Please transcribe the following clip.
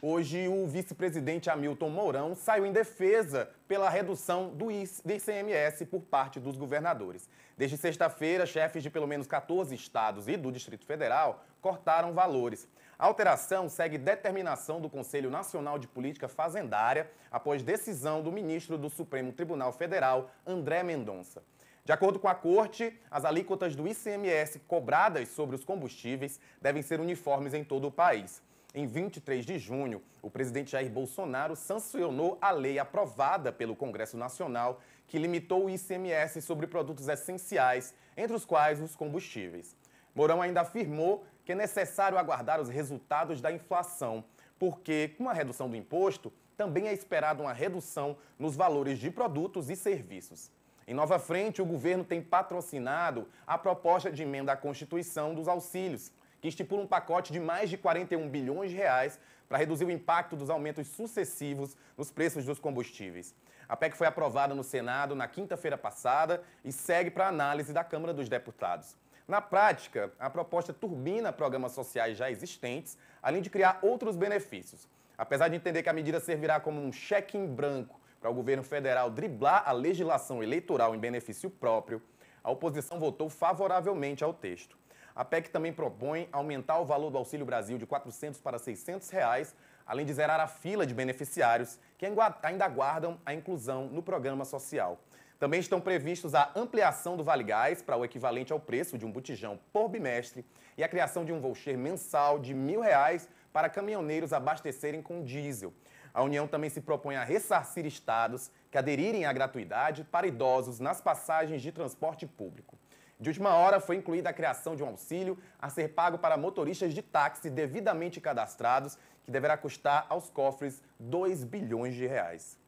Hoje, o vice-presidente Hamilton Mourão saiu em defesa pela redução do ICMS por parte dos governadores. Desde sexta-feira, chefes de pelo menos 14 estados e do Distrito Federal cortaram valores. A alteração segue determinação do Conselho Nacional de Política Fazendária após decisão do ministro do Supremo Tribunal Federal, André Mendonça. De acordo com a corte, as alíquotas do ICMS cobradas sobre os combustíveis devem ser uniformes em todo o país. Em 23 de junho, o presidente Jair Bolsonaro sancionou a lei aprovada pelo Congresso Nacional que limitou o ICMS sobre produtos essenciais, entre os quais os combustíveis. Mourão ainda afirmou que é necessário aguardar os resultados da inflação, porque, com a redução do imposto, também é esperada uma redução nos valores de produtos e serviços. Em Nova Frente, o governo tem patrocinado a proposta de emenda à Constituição dos auxílios, que estipula um pacote de mais de 41 bilhões de reais para reduzir o impacto dos aumentos sucessivos nos preços dos combustíveis. A PEC foi aprovada no Senado na quinta-feira passada e segue para análise da Câmara dos Deputados. Na prática, a proposta turbina programas sociais já existentes, além de criar outros benefícios. Apesar de entender que a medida servirá como um cheque em branco para o governo federal driblar a legislação eleitoral em benefício próprio, a oposição votou favoravelmente ao texto. A PEC também propõe aumentar o valor do Auxílio Brasil de 400 para 600 reais, além de zerar a fila de beneficiários que ainda aguardam a inclusão no programa social. Também estão previstos a ampliação do Vale Gás para o equivalente ao preço de um botijão por bimestre e a criação de um voucher mensal de mil reais para caminhoneiros abastecerem com diesel. A União também se propõe a ressarcir estados que aderirem à gratuidade para idosos nas passagens de transporte público. De última hora, foi incluída a criação de um auxílio a ser pago para motoristas de táxi devidamente cadastrados, que deverá custar aos cofres 2 bilhões de reais.